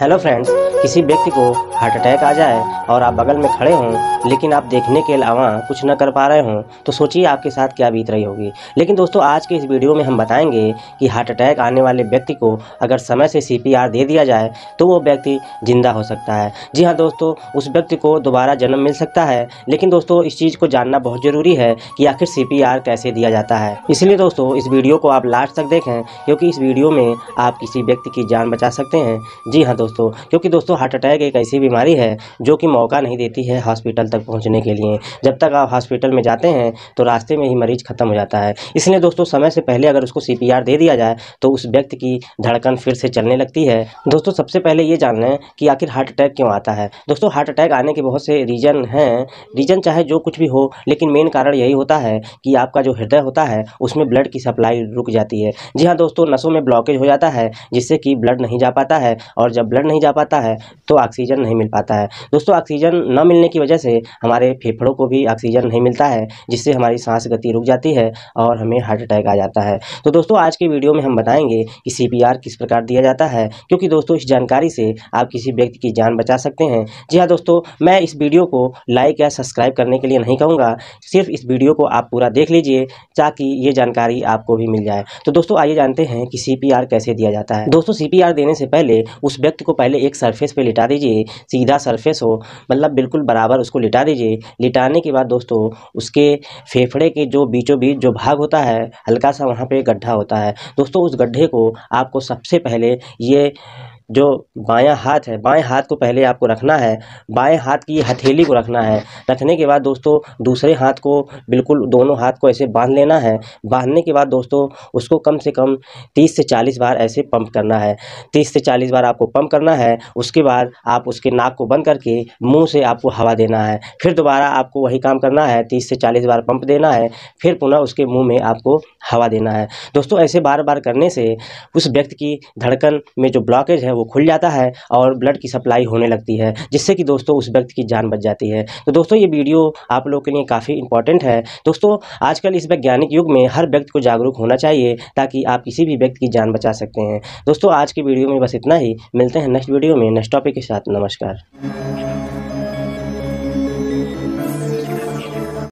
hello friends किसी व्यक्ति को हार्ट अटैक आ जाए और आप बगल में खड़े हों लेकिन आप देखने के अलावा कुछ न कर पा रहे हों तो सोचिए आपके साथ क्या बीत रही होगी लेकिन दोस्तों आज के इस वीडियो में हम बताएंगे कि हार्ट अटैक आने वाले व्यक्ति को अगर समय से सी दे दिया जाए तो वो व्यक्ति ज़िंदा हो सकता है जी हाँ दोस्तों उस व्यक्ति को दोबारा जन्म मिल सकता है लेकिन दोस्तों इस चीज़ को जानना बहुत ज़रूरी है कि आखिर सी कैसे दिया जाता है इसलिए दोस्तों इस वीडियो को आप लास्ट तक देखें क्योंकि इस वीडियो में आप किसी व्यक्ति की जान बचा सकते हैं जी हाँ दोस्तों क्योंकि दोस्तों हार्ट अटैक एक ऐसी बीमारी है जो कि मौका नहीं देती है हॉस्पिटल तक पहुँचने के लिए जब तक आप हॉस्पिटल में जाते हैं तो रास्ते में ही मरीज ख़त्म हो जाता है इसलिए दोस्तों समय से पहले अगर उसको सी दे दिया जाए तो उस व्यक्ति की धड़कन फिर से चलने लगती है दोस्तों सबसे पहले ये जान लें कि आखिर हार्ट अटैक क्यों आता है दोस्तों हार्ट अटैक आने के बहुत से रीज़न हैं रीज़न चाहे जो कुछ भी हो लेकिन मेन कारण यही होता है कि आपका जो हृदय होता है उसमें ब्लड की सप्लाई रुक जाती है जी हाँ दोस्तों नसों में ब्लॉकेज हो जाता है जिससे कि ब्लड नहीं जा पाता है और जब ब्लड नहीं जा पाता है तो ऑक्सीजन नहीं मिल पाता है दोस्तों ऑक्सीजन न मिलने की वजह से हमारे फेफड़ों को भी ऑक्सीजन नहीं मिलता है जिससे हमारी सांस गति रुक जाती है और हमें हार्ट अटैक आ जाता है तो दोस्तों आज के वीडियो में हम बताएंगे कि सी किस प्रकार दिया जाता है क्योंकि दोस्तों इस जानकारी से आप किसी व्यक्ति की जान बचा सकते हैं जी हाँ दोस्तों मैं इस वीडियो को लाइक या सब्सक्राइब करने के लिए नहीं कहूँगा सिर्फ इस वीडियो को आप पूरा देख लीजिए ताकि ये जानकारी आपको भी मिल जाए तो दोस्तों आइए जानते हैं कि सी कैसे दिया जाता है दोस्तों सी देने से पहले उस व्यक्ति को पहले एक सरफेस पर लिटा दीजिए सीधा सरफेस हो मतलब बिल्कुल बराबर उसको लिटा दीजिए लिटाने के बाद दोस्तों उसके फेफड़े के जो बीचों बीच जो भाग होता है हल्का सा वहाँ पे गड्ढा होता है दोस्तों उस गड्ढे को आपको सबसे पहले ये जो बायां हाथ है बाएं हाथ को पहले आपको रखना है बाएं हाथ की हथेली को रखना है रखने के बाद दोस्तों दूसरे हाथ को बिल्कुल दोनों हाथ को ऐसे बांध लेना है बांधने के बाद दोस्तों उसको कम से कम तीस से चालीस बार ऐसे पंप करना है तीस से चालीस बार आपको पंप करना है उसके बाद आप उसके नाक को बंद करके मुँह से आपको हवा देना है फिर दोबारा आपको वही काम करना है तीस से चालीस बार पंप देना है फिर पुनः उसके मुँह में आपको हवा देना है दोस्तों ऐसे बार बार करने से उस व्यक्ति की धड़कन में जो ब्लॉकेज है वो खुल जाता है और ब्लड की सप्लाई होने लगती है जिससे कि दोस्तों उस व्यक्ति की जान बच जाती है तो दोस्तों ये वीडियो आप लोगों के लिए काफ़ी इंपॉर्टेंट है दोस्तों आजकल इस वैज्ञानिक युग में हर व्यक्ति को जागरूक होना चाहिए ताकि आप किसी भी व्यक्ति की जान बचा सकते हैं दोस्तों आज की वीडियो में बस इतना ही मिलते हैं नेक्स्ट वीडियो में नेक्स्ट टॉपिक के साथ नमस्कार